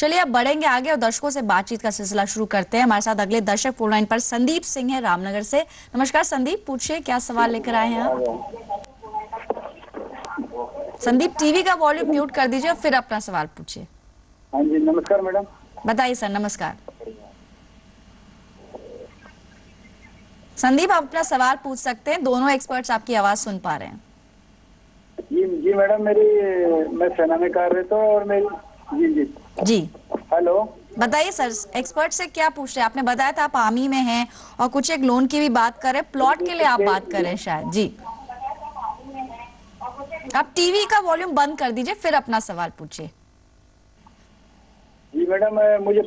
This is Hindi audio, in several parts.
चलिए अब बढ़ेंगे आगे और दर्शकों से बातचीत का सिलसिला शुरू करते हैं हमारे साथ अगले दर्शक फोन लाइन पर संदीप सिंह है रामनगर से नमस्कार संदीप पूछिए क्या सवाल लेकर आए हैं आप संदीप टीवी का वॉल्यूम म्यूट कर दीजिए फिर अपना सवाल पूछिए हाँ जी नमस्कार मैडम बताइए सर नमस्कार संदीप आप अपना सवाल पूछ सकते हैं दोनों एक्सपर्ट्स आपकी आवाज सुन पा रहे हैं जी जी मैडम मेरी मैं सेना में कार्य तो और मेरी जी जी जी हेलो बताइए सर एक्सपर्ट से क्या पूछ रहे आपने बताया था आप आर्मी में हैं और कुछ एक लोन की भी बात करें प्लॉट के लिए आप बात करें शायद जी आप टीवी का वॉल्यूम बंद कर दीजिए फिर अपना सवाल पूछिए जी मैडम मुझे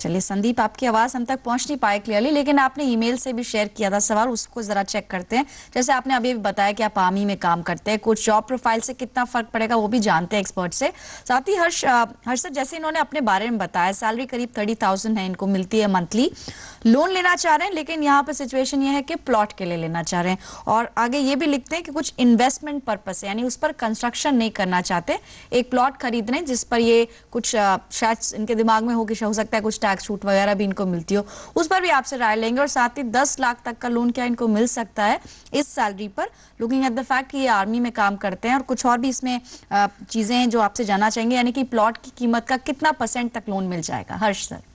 चलिए संदीप आपकी आवाज हम तक पहुंच नहीं पाए क्लियरली लेकिन आपने ईमेल से भी शेयर किया था सवाल उसको जरा चेक करते हैं जैसे आपने अभी बताया कि आप आर्मी में काम करते हैं कुछ जॉब प्रोफाइल से कितना फर्क पड़ेगा वो भी जानते हैं एक्सपर्ट से साथ ही हर्ष हर्ष सर जैसे इन्होंने अपने बारे में बताया सैलरी करीब थर्टी थाउजेंड है इनको मिलती है मंथली लोन लेना चाह रहे हैं लेकिन यहाँ पर सिचुएशन ये है कि प्लॉट के लिए लेना चाह रहे हैं और आगे ये भी लिखते हैं कि कुछ इन्वेस्टमेंट पर्पज यानी उस पर कंस्ट्रक्शन नहीं करना चाहते एक प्लॉट खरीद रहे हैं जिस पर ये कुछ शायद इनके दिमाग में हो कि हो सकता है कुछ टैक्स छूट वगैरह भी इनको मिलती हो उस पर भी आपसे राय लेंगे और साथ ही दस लाख तक का लोन क्या इनको मिल सकता है इस सैलरी पर लुकिंग एट द फैक्ट कि ये आर्मी में काम करते हैं और कुछ और भी इसमें चीज़ें हैं जो आपसे जानना चाहेंगे यानी कि प्लॉट की कीमत का कितना परसेंट तक लोन मिल जाएगा हर्ष सर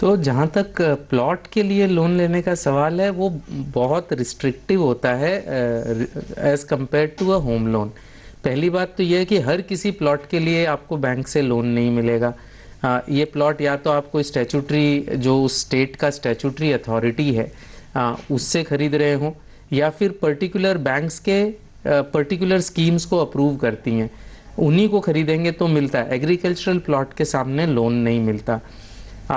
तो जहाँ तक प्लॉट के लिए लोन लेने का सवाल है वो बहुत रिस्ट्रिक्टिव होता है as compare to a home loan पहली बात तो यह है कि हर किसी प्लॉट के लिए आपको बैंक से लोन नहीं मिलेगा आ, ये प्लॉट या तो आपको स्टैचूटरी जो स्टेट का स्टैचूटरी अथॉरिटी है आ, उससे खरीद रहे हों या फिर पर्टिकुलर बैंक्स के पर्टिकुलर स्कीम्स को अप्रूव करती हैं उन्हीं को खरीदेंगे तो मिलता है एग्रीकल्चरल प्लॉट के सामने लोन नहीं मिलता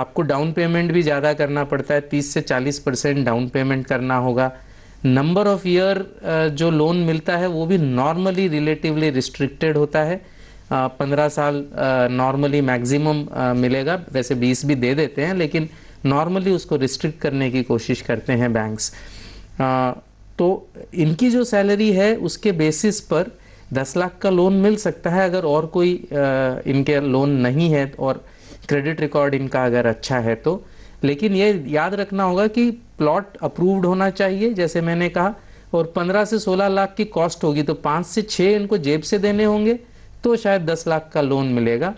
आपको डाउन पेमेंट भी ज़्यादा करना पड़ता है 30 से 40 परसेंट डाउन पेमेंट करना होगा नंबर ऑफ ईयर जो लोन मिलता है वो भी नॉर्मली रिलेटिवली रिस्ट्रिक्टेड होता है पंद्रह साल नॉर्मली मैक्सिमम मिलेगा वैसे बीस भी दे देते हैं लेकिन नॉर्मली उसको रिस्ट्रिक्ट करने की कोशिश करते हैं बैंक्स तो इनकी जो सैलरी है उसके बेसिस पर दस लाख का लोन मिल सकता है अगर और कोई इनके लोन नहीं है और क्रेडिट रिकॉर्ड इनका अगर अच्छा है तो लेकिन ये याद रखना होगा कि प्लॉट अप्रूव्ड होना चाहिए जैसे मैंने कहा और 15 से 16 लाख की कॉस्ट होगी तो 5 से 6 इनको जेब से देने होंगे तो शायद 10 लाख का लोन मिलेगा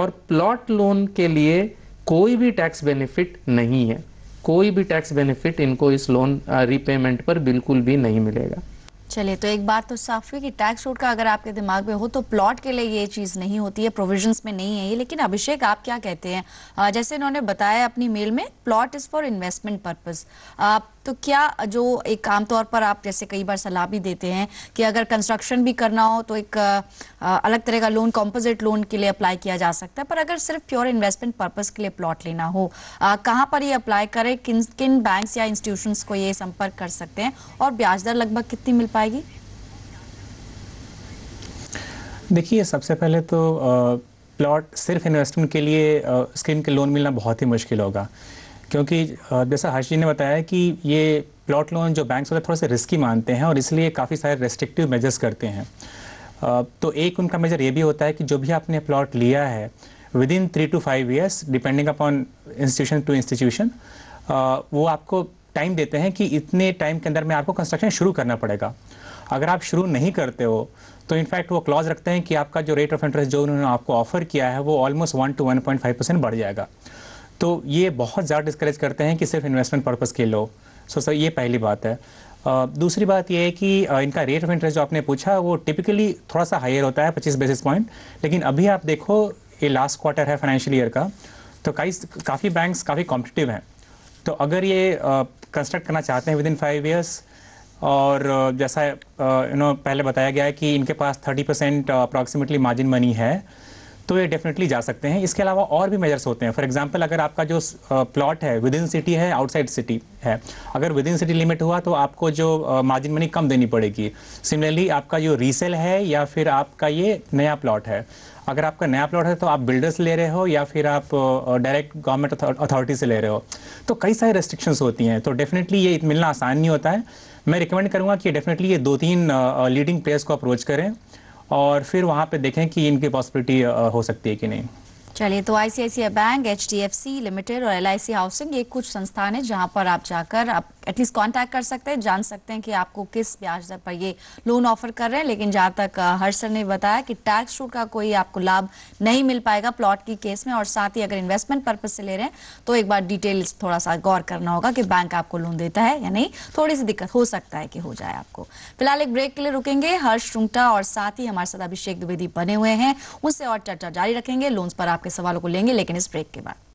और प्लॉट लोन के लिए कोई भी टैक्स बेनिफिट नहीं है कोई भी टैक्स बेनिफिट इनको इस लोन रिपेमेंट पर बिल्कुल भी नहीं मिलेगा चलिए तो एक बात तो साफ हुई कि टैक्स छूट का अगर आपके दिमाग में हो तो प्लॉट के लिए ये चीज नहीं होती है प्रोविजंस में नहीं है ये लेकिन अभिषेक आप क्या कहते हैं जैसे इन्होंने बताया अपनी मेल में plot is for investment purpose तो क्या जो एक आमतौर पर आप जैसे कई बार सलाह भी देते हैं कि अगर कंस्ट्रक्शन भी करना हो तो एक अलग तरह का लोन कॉम्पोजिट लोन के लिए अप्लाई किया जा सकता है पर अगर सिर्फ प्योर इन्वेस्टमेंट पर्पज़ के लिए प्लॉट लेना हो कहाँ पर ये अप्लाई करें किन किन बैंक या इंस्टीट्यूशन को ये संपर्क कर सकते हैं और ब्याज दर लगभग कितनी मिल पाएगी देखिए सबसे पहले तो प्लॉट सिर्फ इन्वेस्टमेंट के लिए स्कीम के लोन मिलना बहुत ही मुश्किल होगा क्योंकि जैसा हर्ष जी ने बताया कि ये प्लॉट लोन जो बैंक्स होते हैं सा रिस्की मानते हैं और इसलिए काफ़ी सारे रेस्ट्रिक्टिव मेजर्स करते हैं तो एक उनका मेजर ये भी होता है कि जो भी आपने प्लॉट लिया है within three to five years depending upon institution to institution वो आपको टाइम देते हैं कि इतने टाइम के अंदर में आपको कंस्ट्रक्शन शुरू करना पड़ेगा अगर आप शुरू नहीं करते हो तो इनफैक्ट वो क्लॉज रखते हैं कि आपका जो रेट ऑफ इंटरेस्ट जो उन्होंने आपको ऑफर किया है वो almost one to one point five percent बढ़ जाएगा तो ये बहुत ज़्यादा डिस्करेज करते हैं कि सिर्फ इन्वेस्टमेंट पर्पज़ के लो सो सर ये पहली बात है दूसरी बात यह है कि इनका रेट ऑफ इंटरेस्ट जो आपने पूछा वो टिपिकली थोड़ा सा हायर होता है पच्चीस बेसिस पॉइंट लेकिन अभी आप देखो ये लास्ट क्वार्टर है फाइनेंशियल ईयर का तो कई काफ़ी बैंक्स काफ़ी कॉम्पिटिटिव हैं तो अगर ये कंस्ट्रक्ट करना चाहते हैं विद इन फाइव ईयर्स और जैसा यू नो पहले बताया गया है कि इनके पास thirty percent approximately margin money है तो ये डेफिनेटली जा सकते हैं इसके अलावा और भी मेजर्स होते हैं फॉर एग्जाम्पल अगर आपका जो प्लॉट है विद इन सिटी है आउटसाइड सिटी है अगर विद इन सिटी लिमिट हुआ तो आपको जो मार्जिन मनी कम देनी पड़ेगी सिमिलरली आपका जो रीसेल है या फिर आपका ये नया प्लॉट है अगर आपका नया प्लॉट है तो आप बिल्डर्स ले रहे हो या फिर आप डायरेक्ट गवर्नमेंट अथॉरिटी से ले रहे हो तो कई सारी रेस्ट्रिक्शंस होती हैं तो डेफिनेटली ये मिलना आसान नहीं होता है मैं रिकमेंड करूँगा कि डेफिनेटली ये दो तीन लीडिंग प्लेयर्स को अप्रोच करें और फिर वहाँ पे देखें कि इनकी पॉसिबिलिटी हो सकती है कि नहीं चलिए तो आईसीआईसीआई बैंक एच लिमिटेड और एल हाउसिंग ये कुछ संस्थान है जहाँ पर आप जाकर आप एटलीस्ट कांटेक्ट कर सकते हैं जान सकते हैं कि आपको किस ब्याज दर पर ये लोन ऑफर कर रहे हैं लेकिन जहां तक हर्षर ने बताया कि टैक्स छूट का कोई आपको लाभ नहीं मिल पाएगा प्लॉट की केस में और साथ ही अगर इन्वेस्टमेंट पर्पज से ले रहे हैं तो एक बार डिटेल थोड़ा सा गौर करना होगा कि बैंक आपको लोन देता है या नहीं थोड़ी सी दिक्कत हो सकता है कि हो जाए आपको फिलहाल एक ब्रेक के लिए रुकेंगे हर्ष श्रृंगटा और साथ ही हमारे साथ अभिषेक द्विवेदी बने हुए हैं उनसे और चर्चा जारी रखेंगे लोन्स पर आपके सवालों को लेंगे लेकिन इस ब्रेक के बाद